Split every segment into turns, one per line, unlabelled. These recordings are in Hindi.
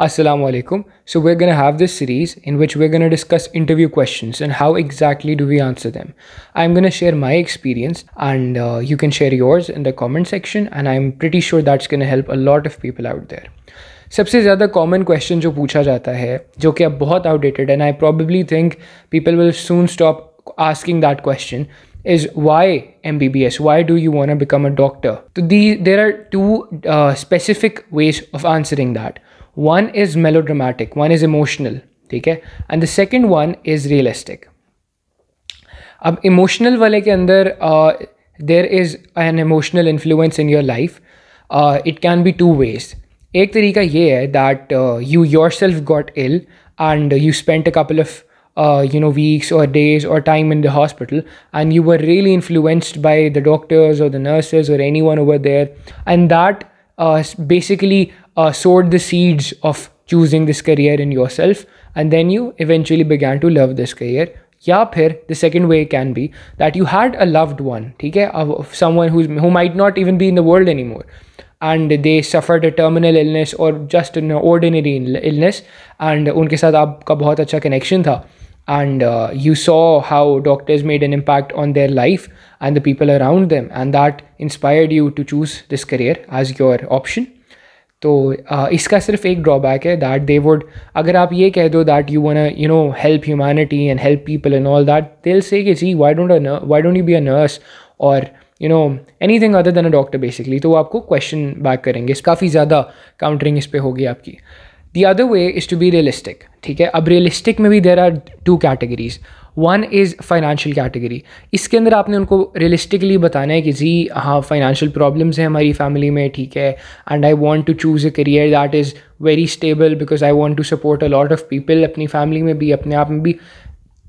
Assalamu alaikum. So we're going to have this series in which we're going to discuss interview questions and how exactly do we answer them. I'm going to share my experience and uh, you can share yours in the comment section and I'm pretty sure that's going to help a lot of people out there. सबसे ज़्यादा कॉमन क्वेश्चन जो पूछा जाता है जो कि अब बहुत outdated and I probably think people will soon stop asking that question is why MBBS? Why do you want to become a doctor? So the, there are two uh, specific ways of answering that one is melodramatic one is emotional Okay, and the second one is realistic अब emotional वाले के अंदर uh, there is an emotional influence in your life uh, it can be two ways एक तरीका ये है that uh, you yourself got ill and you spent a couple of you know weeks or days or time in the hospital and you were really influenced by the doctors or the nurses or anyone over there and that basically uh, sowed the seeds of choosing this career in yourself and then you eventually began to love this career या फिर the second way can be that you had a loved one, ठीक of someone who's who might not even be in the world anymore, and they suffered a terminal illness or just an ordinary illness, and उनके साथ आपका बहुत अच्छा कनेक्शन था and uh, you saw how doctors made an impact on their life and the people around them and that inspired you to choose this career as your option तो uh, इसका सिर्फ एक ड्रॉबैक है दैट दे वुड अगर आप ये कह दो that you want you know help humanity and help people and all that दिल से कि जी why don't why don't you be a nurse और you know anything other than a doctor basically तो वो आपको क्वेश्चन बैक करेंगे काफ़ी ज़्यादा काउंटरिंग इस पर होगी आपकी the other way is to be realistic ठीक है अब रियलिस्टिक में भी there are two categories one is financial category इसके अंदर आपने उनको रियलिस्टिकली बताना है कि जी हाँ फाइनेंशियल प्रॉब्लम्स हैं हमारी फैमिली में ठीक है and I want to choose a career that is very stable because I want to support a lot of people अपनी फैमिली में भी अपने आप में भी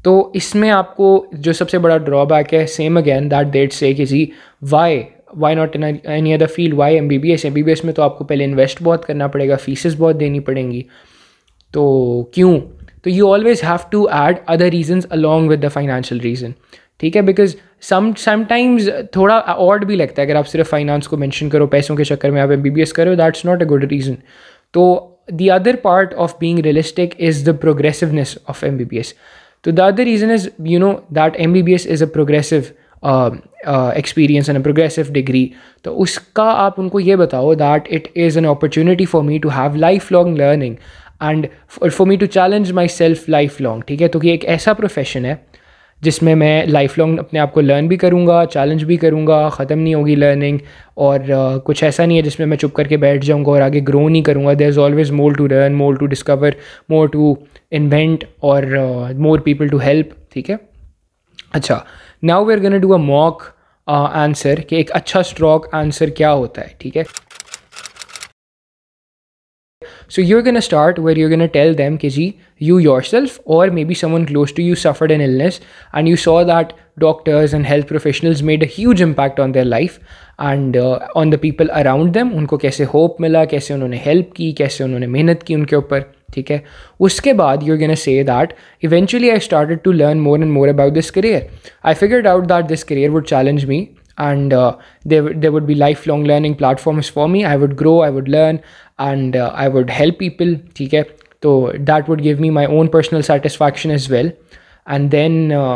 तो इसमें आपको जो सबसे बड़ा ड्रॉबैक है सेम अगेन दैट डेट से कि जी why why not in any other field why M B B S M B B S में तो आपको पहले इन्वेस्ट बहुत करना पड़ेगा फीसेस बहुत देनी पड़ेंगी तो क्यों तो you always have to add other reasons along with the financial reason ठीक है बिकॉज सम समटाइम्स थोड़ा ऑड भी लगता है अगर आप सिर्फ फाइनेंस को मैंशन करो पैसों के चक्कर में आप एम बी बी एस करो that's not a good reason तो the other part of being realistic is the progressiveness of M B B S तो the other reason is you know that M B B S is a progressive experience and progressive degree तो उसका आप उनको ये बताओ that it is an opportunity for me to have life long learning and for me to challenge myself life long ठीक है तो कि एक ऐसा प्रोफेशन है जिसमें मैं लाइफ लॉन्ग अपने आप को लर्न भी करूँगा चैलेंज भी करूँगा ख़त्म नहीं होगी लर्निंग और uh, कुछ ऐसा नहीं है जिसमें मैं चुप करके बैठ जाऊँगा और आगे ग्रो नहीं करूँगा there is always more to learn more to discover more to invent और मोर पीपल टू हेल्प ठीक है अच्छा now we are gonna do a mock answer कि एक अच्छा स्ट्रॉक आंसर क्या होता है ठीक है so you are gonna start where you gonna tell them कि जी यू योर सेल्फ और maybe someone close to you suffered an illness and you saw that doctors and health professionals made a huge impact on their life and on the people around them उनको कैसे होप मिला कैसे उन्होंने हेल्प की कैसे उन्होंने मेहनत की उनके ऊपर ठीक है उसके बाद you are gonna say that eventually I started to learn more and more about this career I figured out that this career would challenge me and uh, there, there would be lifelong learning platforms for me i would grow i would learn and uh, i would help people okay so that would give me my own personal satisfaction as well and then uh,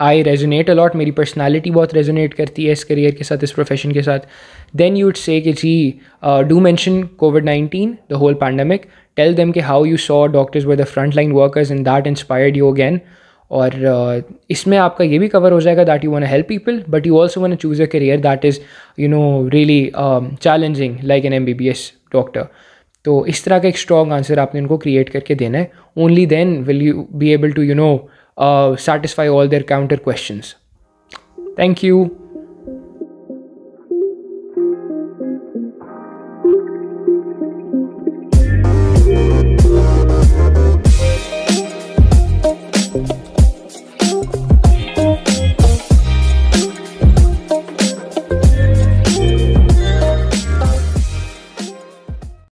I resonate a lot मेरी पर्सनैलिटी बहुत रेजोनेट करती है इस करियर के साथ इस प्रोफेशन के साथ देन यूड से कि जी do mention covid nineteen the whole pandemic tell them कि how you saw doctors were the front line workers in that inspired you again और uh, इसमें आपका ये भी कवर हो जाएगा that you want help people but you also want choose a career that is you know really challenging like an M B B S doctor तो इस तरह का एक स्ट्रॉन्ग आंसर आपने उनको क्रिएट करके देना है only then will you be able to you know uh, satisfy all their counter questions. Thank you. Thank you.